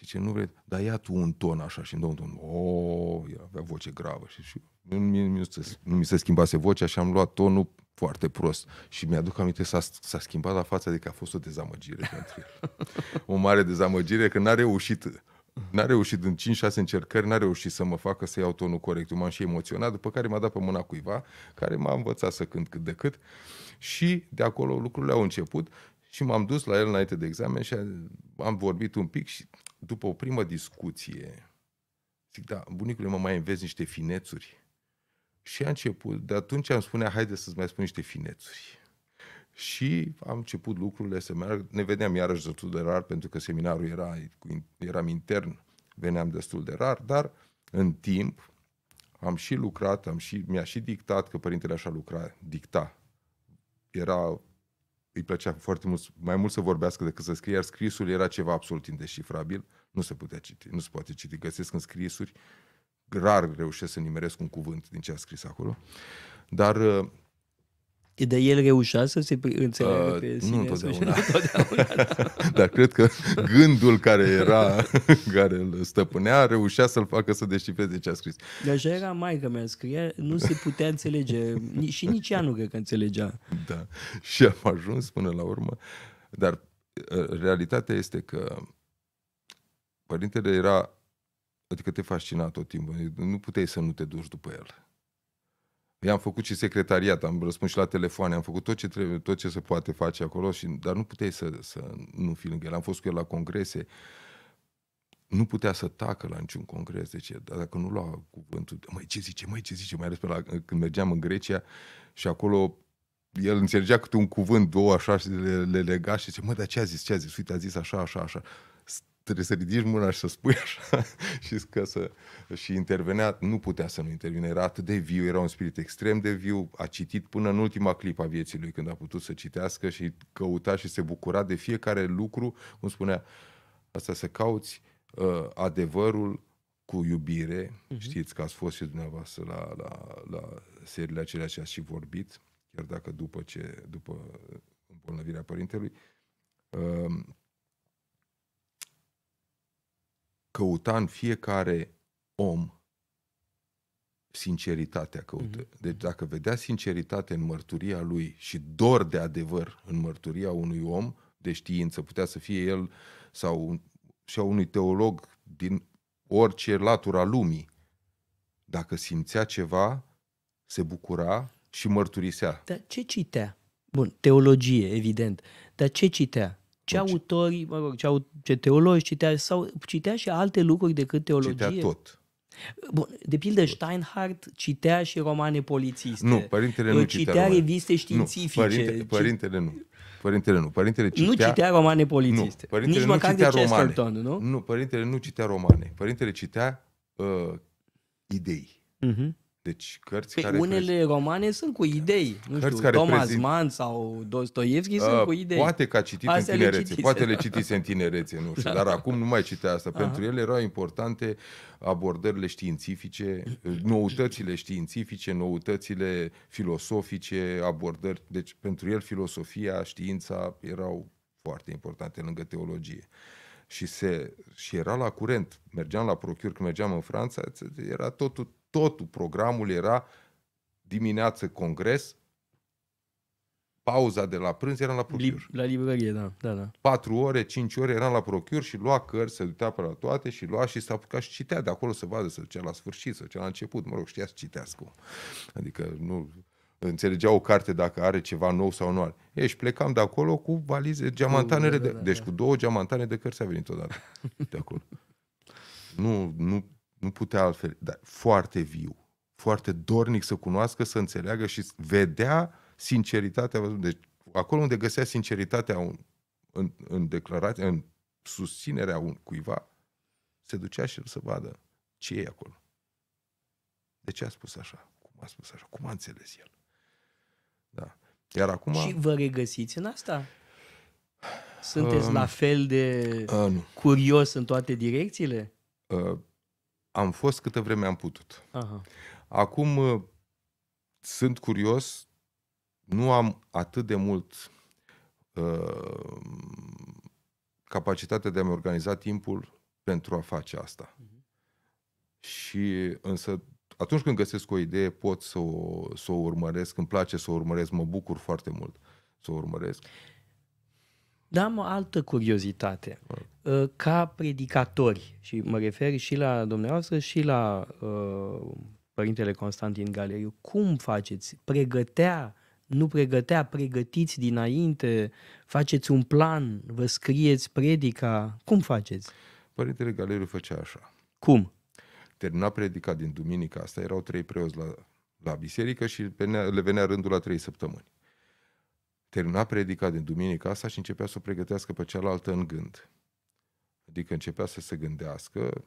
Și ce nu vrei, dar ia tu un ton așa și îmi un ton. Oh, avea voce gravă. Și, și nu, nu, nu, nu mi se schimbase vocea și am luat tonul foarte prost. Și mi-aduc aminte, s-a, s-a schimbat la fața, adică a fost o dezamăgire pentru el. O mare dezamăgire că n-a reușit N-a reușit în 5-6 încercări, n-a reușit să mă facă să iau tonul corect. M-am și emoționat, după care m-a dat pe mâna cuiva care m-a învățat să cânt cât de cât. Și de acolo lucrurile au început și m-am dus la el înainte de examen și am vorbit un pic și după o primă discuție, zic, da, bunicule, mă mai înveți niște finețuri. Și a început, de atunci am spunea, haide să-ți mai spun niște finețuri. Și am început lucrurile să meargă. Ne vedeam iarăși destul de rar, pentru că seminarul era, eram intern, veneam destul de rar, dar în timp am și lucrat, am și, mi-a și dictat, că părintele așa lucra, dicta. Era îi plăcea foarte mult, mai mult să vorbească decât să scrie, iar scrisul era ceva absolut indeșifrabil, nu se putea citi, nu se poate citi, găsesc în scrisuri, rar reușesc să nimeresc un cuvânt din ce a scris acolo, dar uh, dar el reușea să se înțeleagă uh, pe sine? Nu întotdeauna. Nu întotdeauna da. Dar cred că gândul care era, care îl stăpânea, reușea să-l facă să deșifreze ce a scris. Dar așa era maica mea, scria, nu se putea înțelege. și nici ea nu cred că înțelegea. Da. Și am ajuns până la urmă. Dar uh, realitatea este că părintele era, adică te fascina tot timpul, nu puteai să nu te duci după el. I-am făcut și secretariat, am răspuns și la telefoane, am făcut tot ce, trebuie, tot ce se poate face acolo, și, dar nu puteai să, să nu fii lângă el. Am fost cu el la congrese, nu putea să tacă la niciun congres, deci dar dacă nu lua cuvântul, mai ce zice, mai ce zice, mai ales pe la, când mergeam în Grecia și acolo el înțelegea câte un cuvânt, două așa și le, le lega și zice, mă, dar ce a zis, ce a zis, uite, a zis așa, așa, așa trebuie să ridici mâna și să spui așa și că să și intervenea, nu putea să nu intervine, era atât de viu, era un spirit extrem de viu, a citit până în ultima clipă a vieții lui când a putut să citească și căuta și se bucura de fiecare lucru, cum spunea, asta să cauți uh, adevărul cu iubire, uh-huh. știți că ați fost și dumneavoastră la, la, la seriile acelea și ați și vorbit, chiar dacă după ce, după îmbolnăvirea părintelui, uh, căuta în fiecare om sinceritatea căută. Mm-hmm. Deci dacă vedea sinceritate în mărturia lui și dor de adevăr în mărturia unui om de știință, putea să fie el sau și a unui teolog din orice latura lumii, dacă simțea ceva, se bucura și mărturisea. Dar ce citea? Bun, teologie, evident. Dar ce citea? ce deci- autori, mă rog, ce, au, ce teologi citea, sau citea și alte lucruri decât teologie. Citea tot. Bun, de pildă, Steinhardt citea și romane polițiste. Nu, părintele nu citea. Citea romane. reviste științifice. Nu, părinte, părintele nu. Părintele nu. Părintele citea... Nu citea romane polițiste. Nu, părintele Nici nu măcar citea de romane. nu? Nu, părintele nu citea romane. Părintele citea uh, idei. Uh-huh. Deci cărți Pe păi care... unele pre... romane sunt cu idei. Nu cărți știu, care Thomas prezint... Mann sau Dostoevski uh, sunt cu idei. Poate că a citit Astea în tinerețe, le poate le citise în tinerețe, nu știu, da. dar acum nu mai citea asta. Aha. Pentru el erau importante abordările științifice, noutățile științifice, noutățile filosofice, abordări. Deci pentru el filosofia, știința erau foarte importante lângă teologie și, se, și era la curent. Mergeam la procur, când mergeam în Franța, era totul totul programul era dimineață congres, pauza de la prânz era la procure. La librărie, da. da, da. 4 ore, 5 ore era la procure și lua cărți, se ducea pe la toate și lua și s-a apucat și citea de acolo să vadă, să ducea la sfârșit, să ducea la început, mă rog, știa să citească. Adică nu înțelegea o carte dacă are ceva nou sau nu are. Ei, și plecam de acolo cu valize, geamantanele, de, da, deci da, da, deci cu două geamantane de cărți a venit odată de acolo. Nu, nu nu putea altfel, dar foarte viu, foarte dornic să cunoască, să înțeleagă și vedea sinceritatea. Deci, acolo unde găsea sinceritatea un, în, în declarație, în susținerea un, cuiva, se ducea și să vadă ce e acolo. De ce a spus așa? Cum a spus așa? Cum a înțeles el? Da. Iar acum... Și vă regăsiți în asta? Sunteți uh, la fel de uh, curios în toate direcțiile? Uh, am fost câtă vreme am putut. Aha. Acum uh, sunt curios, nu am atât de mult uh, capacitatea de a-mi organiza timpul pentru a face asta. Uh-huh. Și însă atunci când găsesc o idee pot să o, să o urmăresc, îmi place să o urmăresc, mă bucur foarte mult să o urmăresc. Dar am o altă curiozitate. Ă, ca predicatori, și mă refer și la dumneavoastră și la ă, Părintele Constantin Galeriu, cum faceți? Pregătea, nu pregătea, pregătiți dinainte, faceți un plan, vă scrieți predica, cum faceți? Părintele Galeriu făcea așa. Cum? Termina predica din duminica asta, erau trei preoți la, la biserică și venea, le venea rândul la trei săptămâni termina predica din duminica asta și începea să o pregătească pe cealaltă în gând. Adică începea să se gândească,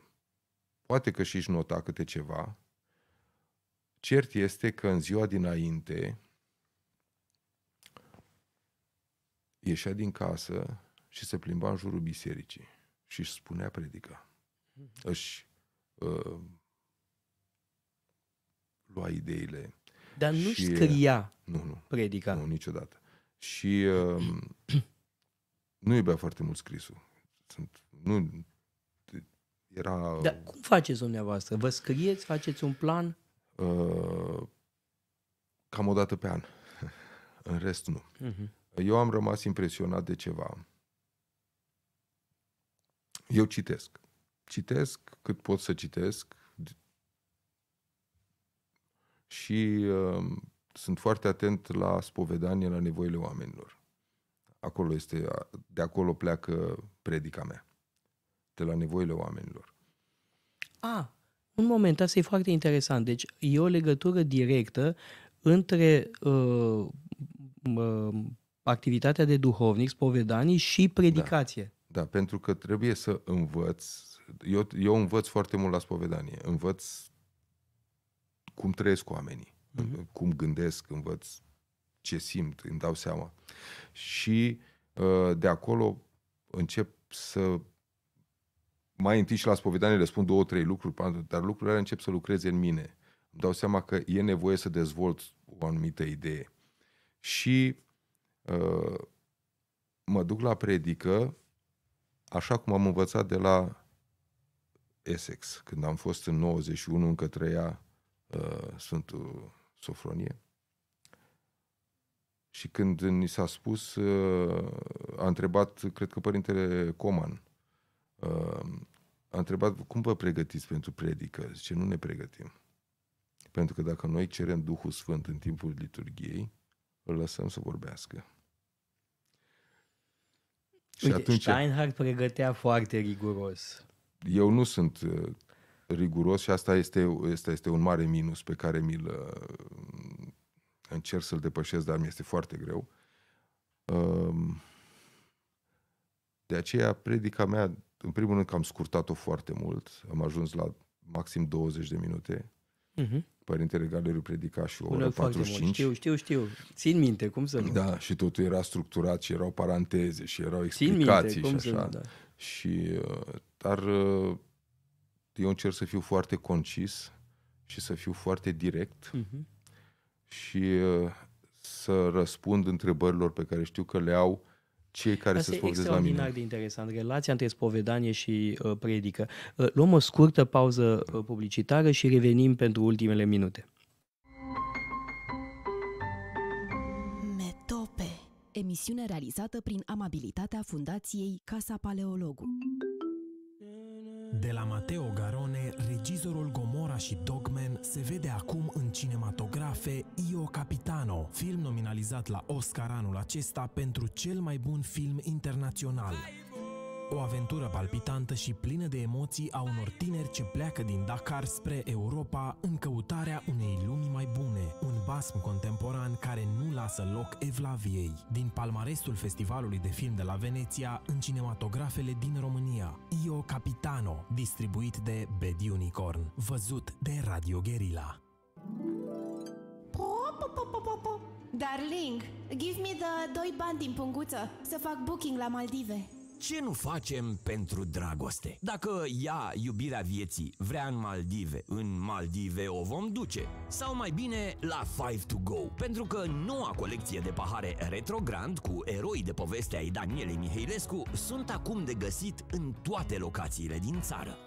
poate că și-și nota câte ceva. Cert este că în ziua dinainte ieșea din casă și se plimba în jurul bisericii și își spunea predica. Mhm. Își uh, lua ideile. Dar nu și, scria nu, nu, predica. Nu, niciodată. Și uh, nu iubea foarte mult scrisul. Sunt, nu, era... Dar cum faceți dumneavoastră? Vă scrieți, faceți un plan? Uh, cam o dată pe an. În rest, nu. Uh-huh. Eu am rămas impresionat de ceva. Eu citesc. Citesc cât pot să citesc și uh, sunt foarte atent la spovedanie, la nevoile oamenilor. Acolo este, de acolo pleacă predica mea. De la nevoile oamenilor. A, un moment, asta e foarte interesant. Deci e o legătură directă între uh, uh, activitatea de duhovnic, spovedanii și predicație. Da, da pentru că trebuie să învăț. Eu, eu învăț foarte mult la spovedanie. Învăț cum trăiesc oamenii uh-huh. cum gândesc, învăț ce simt, îmi dau seama. Și uh, de acolo încep să mai întâi și la spovedanie le spun două, trei lucruri, dar lucrurile încep să lucreze în mine. Îmi dau seama că e nevoie să dezvolt o anumită idee. Și uh, mă duc la predică așa cum am învățat de la Essex, când am fost în 91, încă trăia uh, Sfântul sofronie. Și când ni s-a spus, uh, a întrebat, cred că părintele Coman, uh, a întrebat cum vă pregătiți pentru predică. Zice, nu ne pregătim. Pentru că dacă noi cerem Duhul Sfânt în timpul liturgiei, îl lăsăm să vorbească. Uite, și atunci, Steinhardt pregătea foarte riguros. Eu nu sunt uh, riguros și asta este, este, este un mare minus pe care mi-l uh, încerc să-l depășesc, dar mi-este foarte greu. Um, de aceea, predica mea, în primul rând că am scurtat-o foarte mult, am ajuns la maxim 20 de minute. Uh-huh. Părintele Galeriu predica și o oră 45. Știu, știu, știu. Țin minte, cum să nu. Da, și totul era structurat și erau paranteze și erau explicații Țin minte, și așa. Nu, da. Și, uh, dar uh, eu încerc să fiu foarte concis și să fiu foarte direct uh-huh. și uh, să răspund întrebărilor pe care știu că le au cei care Asta se spovedesc la mine. extraordinar de interesant, relația între spovedanie și uh, predică. Uh, luăm o scurtă pauză uh, publicitară și revenim pentru ultimele minute. Metope, emisiune realizată prin amabilitatea Fundației Casa Paleologu. De la Mateo Garone, regizorul Gomora și Dogman se vede acum în cinematografe Io Capitano, film nominalizat la Oscar anul acesta pentru cel mai bun film internațional. Hai! O aventură palpitantă și plină de emoții a unor tineri ce pleacă din Dakar spre Europa în căutarea unei lumi mai bune, un basm contemporan care nu lasă loc evlaviei. Din palmarestul Festivalului de Film de la Veneția în cinematografele din România, Io Capitano, distribuit de Bad Unicorn, văzut de Radio Guerilla. Darling, give me the doi bani din punguță să fac booking la Maldive ce nu facem pentru dragoste? Dacă ea, iubirea vieții, vrea în Maldive, în Maldive o vom duce. Sau mai bine, la Five to Go, pentru că noua colecție de pahare retrograd cu eroi de poveste ai Danielei Mihailescu sunt acum de găsit în toate locațiile din țară.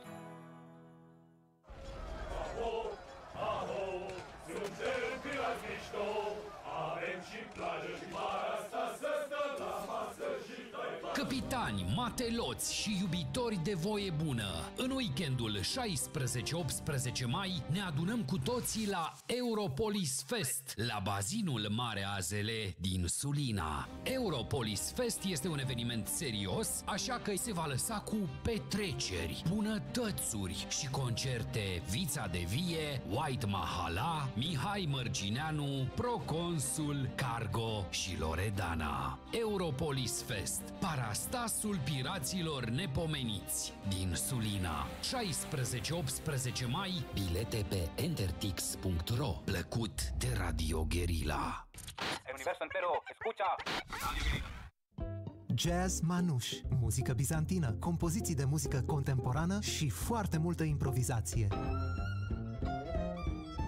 mateloți și iubitori de voie bună. În weekendul 16-18 mai ne adunăm cu toții la Europolis Fest, la bazinul Mare Azele din Sulina. Europolis Fest este un eveniment serios, așa că se va lăsa cu petreceri, bunătățuri și concerte Vița de Vie, White Mahala, Mihai Mărgineanu, Proconsul, Cargo și Loredana. Europolis Fest, Parastasul Pir Inspirațiilor nepomeniți din Sulina. 16-18 mai, bilete pe entertix.ro. Plăcut de Radio Guerilla. entero, escucha! Jazz Manuș, muzică bizantină, compoziții de muzică contemporană și foarte multă improvizație.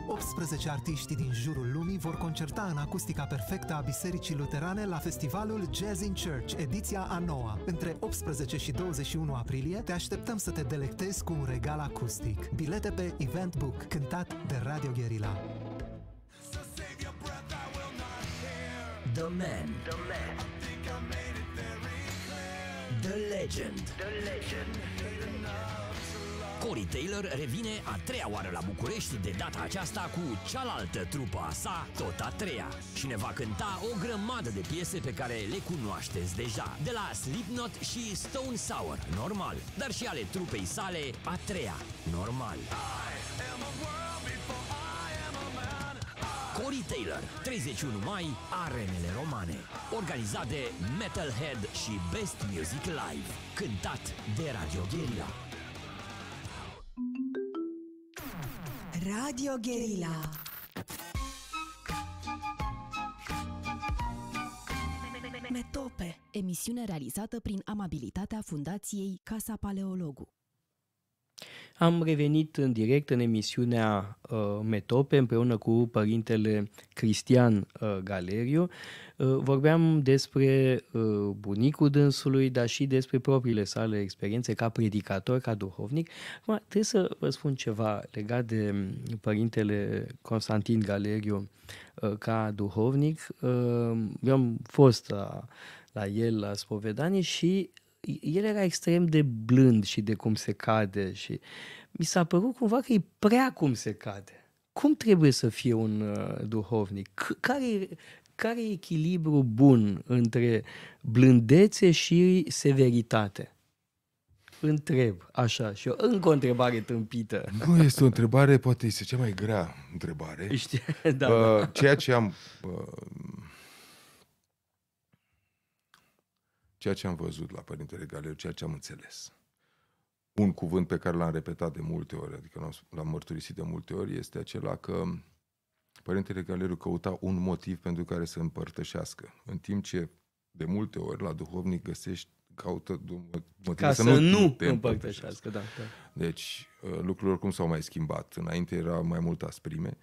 18 artiști din jurul lumii vor concerta în acustica perfectă a Bisericii Luterane la festivalul Jazz in Church, ediția a noua. Între 18 și 21 aprilie te așteptăm să te delectezi cu un regal acustic. Bilete pe Eventbook, cântat de Radio Guerilla. The man. The man. The legend. The legend. The legend. Cory Taylor revine a treia oară la București, de data aceasta cu cealaltă trupă a sa, tot a treia, și ne va cânta o grămadă de piese pe care le cunoașteți deja, de la Slipknot și Stone Sour, normal, dar și ale trupei sale, a treia, normal. Cory Taylor, 31 mai, Arenele Romane. Organizat de Metalhead și Best Music Live. Cântat de Radio Guerilla. Radio Guerilla. Metope. Emisiune realizată prin amabilitatea Fundației Casa Paleologu. Am revenit în direct în emisiunea uh, Metope împreună cu părintele Cristian uh, Galeriu. Uh, vorbeam despre uh, bunicul dânsului, dar și despre propriile sale experiențe ca predicator, ca duhovnic. Acum, trebuie să vă spun ceva legat de mm, părintele Constantin Galeriu uh, ca duhovnic. Uh, eu am fost la, la el la spovedanie și el era extrem de blând și de cum se cade și mi s-a părut cumva că e prea cum se cade. Cum trebuie să fie un uh, duhovnic? C- care, care e echilibru bun între blândețe și severitate? Întreb, așa, și eu încă o întrebare tâmpită. Nu, este o întrebare, poate este cea mai grea întrebare. Știi, da. Uh, da. ceea ce am uh, ceea ce am văzut la Părintele Galeu, ceea ce am înțeles. Un cuvânt pe care l-am repetat de multe ori, adică l-am mărturisit de multe ori, este acela că Părintele Galeru căuta un motiv pentru care să împărtășească, în timp ce de multe ori la duhovnic găsești caută motiv Ca să, să nu, nu te împărtășească. Da, da. Deci uh, lucrurile oricum s-au mai schimbat. Înainte era mai mult asprime,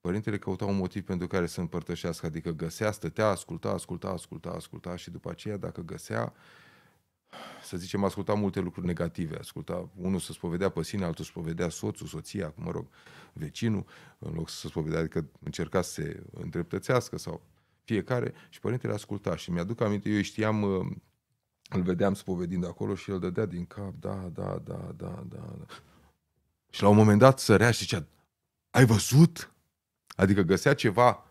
Părintele căuta un motiv pentru care să împărtășească, adică găsea, stătea, asculta, asculta, asculta, asculta și după aceea, dacă găsea, să zicem, asculta multe lucruri negative. Asculta, unul să spovedea pe sine, altul spovedea soțul, soția, mă rog, vecinul, în loc să spovedea, adică încerca să se îndreptățească sau fiecare și părintele asculta și mi-aduc aminte, eu știam, uh, îl vedeam spovedind acolo și el dădea din cap, da, da, da, da, da, da. Și la un moment dat sărea și zicea, ai văzut? Adică găsea ceva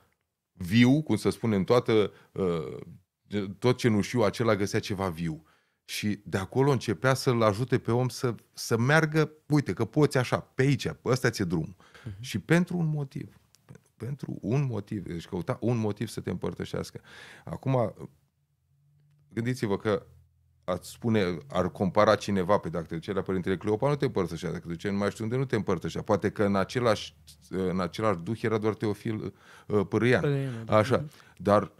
viu, cum să spunem, toată, uh, tot ce nu știu, acela găsea ceva viu. Și de acolo începea să-l ajute pe om să, să meargă, uite că poți așa, pe aici, ăsta ți-e drumul. Uh-huh. Mhm. Și pentru un motiv. Pentru un motiv. Deci căuta un motiv să te împărtășească. Acum, gândiți-vă că ați spune, ar compara cineva, pe dacă te duceai la Părintele Cleopa, nu te împărtășea, dacă te duceai nu mai știu unde, nu te împărtășea. Poate că în același, în același duh era doar Teofil uh, Părâian, da. Așa. Dar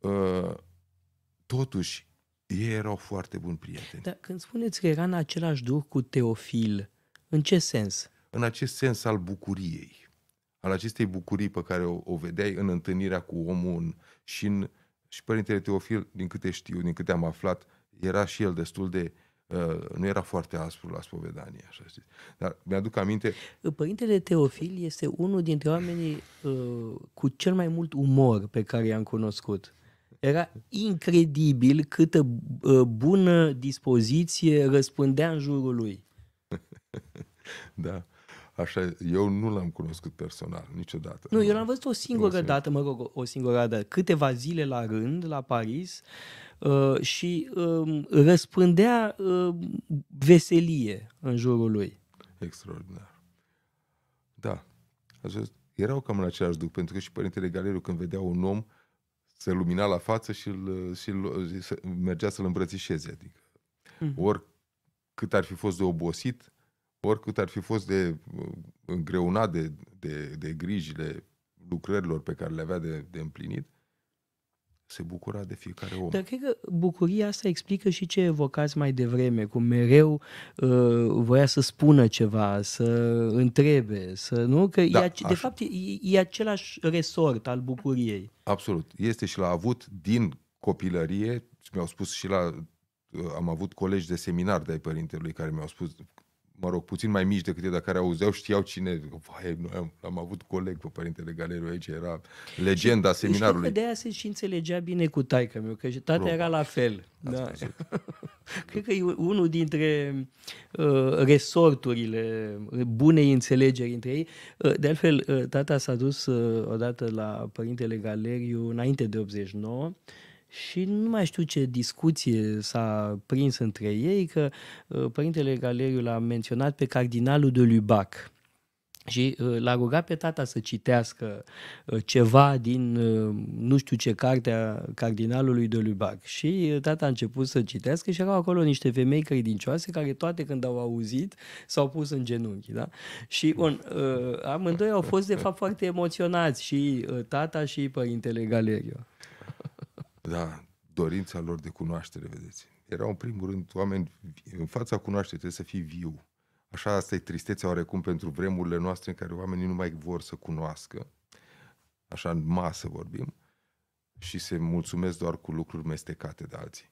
uh, totuși, ei erau foarte buni prieteni. Dar când spuneți că era în același duh cu Teofil, în ce sens? În acest sens al bucuriei, al acestei bucurii pe care o, o vedeai în întâlnirea cu omul în, și în și Părintele Teofil, din câte știu, din câte am aflat, era și el destul de uh, nu era foarte aspru la spovedanie, așa știți. Dar mi-aduc aminte... Părintele Teofil este unul dintre oamenii uh, cu cel mai mult umor pe care i-am cunoscut. Era incredibil câtă uh, bună dispoziție răspândea în jurul lui. da. Așa, eu nu l-am cunoscut personal, niciodată. Nu, eu l-am văzut o singură dată, mă rog, o singură dată, câteva zile la rând, la Paris, uh, Uh, și uh, răspândea uh, veselie în jurul lui. Extraordinar. Da. Acest, erau cam în același duc, pentru că și Părintele Galeriu când vedea un om se lumina la față și, îl, și, îl, și mergea să-l îmbrățișeze. Adică, mm. Ori cât ar fi fost de obosit, oricât ar fi fost de uh, îngreunat de, de, de grijile lucrărilor pe care le avea de, de împlinit, se bucura de fiecare om. Dar cred că bucuria asta explică și ce evocați mai devreme, cum mereu uh, voia să spună ceva, să întrebe, să nu, că da, e, de fapt e, e același resort al bucuriei. Absolut. Este și l-a avut din copilărie, mi-au spus și la uh, am avut colegi de seminar de ai părintelui care mi-au spus mă rog, puțin mai mici decât eu, dar care auzeau, știau cine, vai, noi am, am avut coleg pe Părintele Galeriu aici, era legenda și, seminarului. Și de aia se și înțelegea bine cu taica meu, că tata era la fel. Asta da. Cred că e unul dintre uh, resorturile bunei înțelegeri între ei. Uh, de altfel, uh, tata s-a dus uh, odată la Părintele Galeriu înainte de 89 și nu mai știu ce discuție s-a prins între ei, că ă, părintele Galeriu l-a menționat pe cardinalul de Lubac. Și ă, l-a rugat pe tata să citească ă, ceva din nu știu ce carte a cardinalului de Lubac. Și tata a început să citească și erau acolo niște femei credincioase care toate când au auzit s-au pus în genunchi. Da? Și un, amândoi au fost de fapt foarte emoționați și tata și părintele Galerio. Da, dorința lor de cunoaștere, vedeți. Erau în primul rând oameni în fața cunoașterii, trebuie să fii viu. Așa, asta e tristețea oarecum pentru vremurile noastre în care oamenii nu mai vor să cunoască, așa în masă vorbim, și se mulțumesc doar cu lucruri mestecate de alții.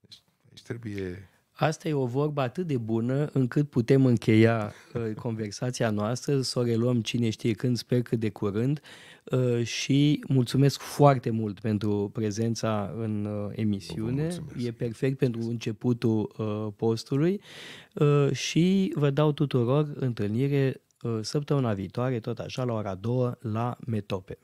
Deci, deci trebuie Asta e o vorbă atât de bună încât putem încheia uh, conversația noastră, să o reluăm cine știe când, sper că de curând uh, și mulțumesc foarte mult pentru prezența în uh, emisiune. E perfect pentru începutul uh, postului uh, și vă dau tuturor întâlnire uh, săptămâna viitoare, tot așa, la ora 2 la Metope.